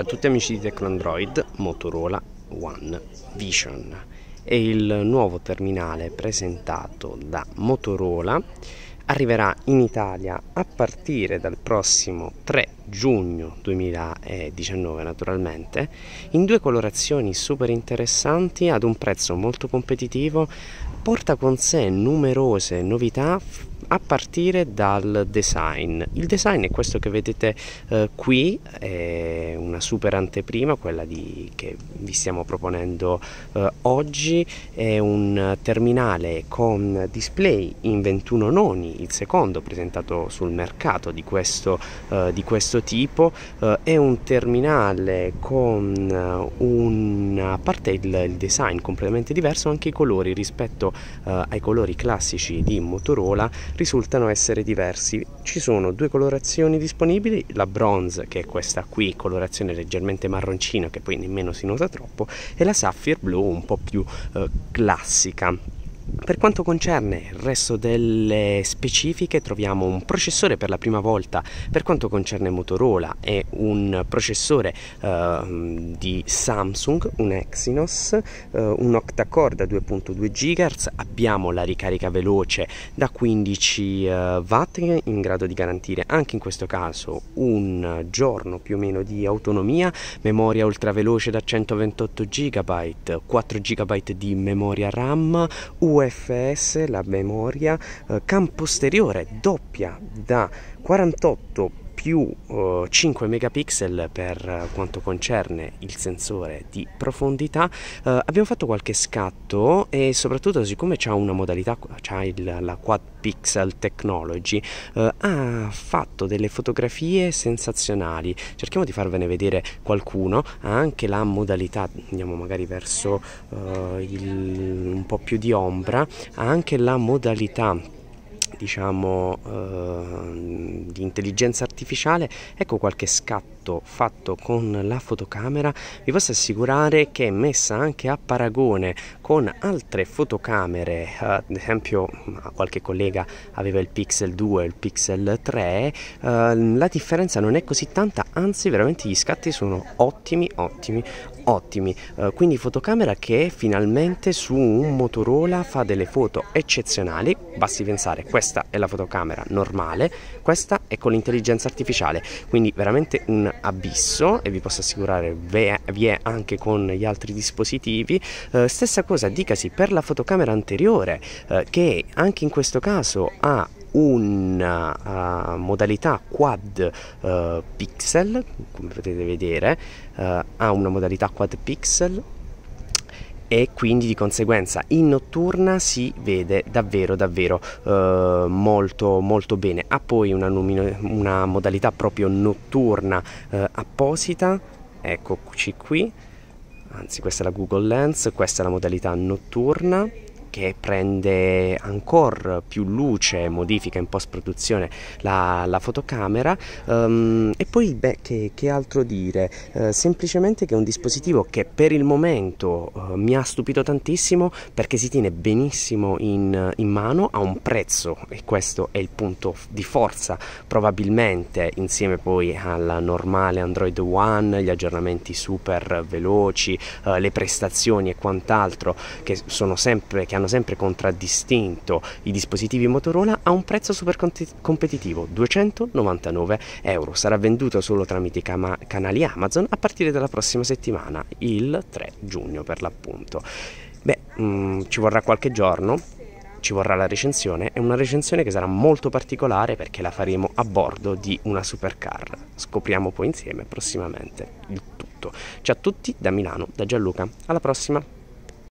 Ciao a tutti amici di TecnoAndroid, Motorola One Vision è il nuovo terminale presentato da Motorola arriverà in Italia a partire dal prossimo 3 giugno 2019 naturalmente in due colorazioni super interessanti ad un prezzo molto competitivo porta con sé numerose novità a partire dal design. Il design è questo che vedete eh, qui, è una super anteprima, quella di, che vi stiamo proponendo eh, oggi, è un terminale con display in 21 noni, il secondo presentato sul mercato di questo, eh, di questo tipo, eh, è un terminale con eh, una parte del design completamente diverso, anche i colori rispetto eh, ai colori classici di Motorola, risultano essere diversi. Ci sono due colorazioni disponibili, la bronze che è questa qui, colorazione leggermente marroncina che poi nemmeno si nota troppo, e la sapphire blu un po' più eh, classica. Per quanto concerne il resto delle specifiche troviamo un processore per la prima volta per quanto concerne Motorola è un processore eh, di Samsung, un Exynos, eh, un octa-core da 2.2 GHz, abbiamo la ricarica veloce da 15 eh, Watt in grado di garantire anche in questo caso un giorno più o meno di autonomia, memoria ultraveloce da 128 GB, 4 GB di memoria RAM, UF. FS la memoria eh, campusteriore doppia da 48 più eh, 5 megapixel per eh, quanto concerne il sensore di profondità eh, abbiamo fatto qualche scatto e soprattutto siccome c'è una modalità c'ha il, la quad pixel technology eh, ha fatto delle fotografie sensazionali cerchiamo di farvene vedere qualcuno ha anche la modalità andiamo magari verso eh, il, un po' più di ombra ha anche la modalità diciamo, eh, di intelligenza artificiale, ecco qualche scatto fatto con la fotocamera, vi posso assicurare che è messa anche a paragone con altre fotocamere, eh, ad esempio qualche collega aveva il Pixel 2 il Pixel 3, eh, la differenza non è così tanta, anzi veramente gli scatti sono ottimi, ottimi, ottimi, eh, quindi fotocamera che finalmente su un Motorola fa delle foto eccezionali, basti pensare questa è la fotocamera normale, questa è con l'intelligenza artificiale, quindi veramente un abisso e vi posso assicurare vi è anche con gli altri dispositivi, eh, stessa cosa dicasi per la fotocamera anteriore eh, che anche in questo caso ha una uh, modalità quad uh, pixel, come potete vedere, uh, ha una modalità quad pixel e quindi di conseguenza in notturna si vede davvero davvero eh, molto molto bene ha poi una, una modalità proprio notturna eh, apposita eccoci qui anzi questa è la google lens questa è la modalità notturna che prende ancora più luce, modifica in post produzione la, la fotocamera um, e poi beh, che, che altro dire, uh, semplicemente che è un dispositivo che per il momento uh, mi ha stupito tantissimo perché si tiene benissimo in, in mano, ha un prezzo e questo è il punto di forza probabilmente insieme poi al normale Android One, gli aggiornamenti super veloci, uh, le prestazioni e quant'altro che sono sempre che hanno sempre contraddistinto i dispositivi Motorola a un prezzo super competitivo, 299 euro. Sarà venduto solo tramite canali Amazon a partire dalla prossima settimana, il 3 giugno per l'appunto. Beh, mh, mm, ci vorrà qualche giorno ci vorrà la recensione, è una recensione che sarà molto particolare perché la faremo a bordo di una supercar. Scopriamo poi insieme prossimamente il tutto. Ciao a tutti da Milano, da Gianluca, alla prossima!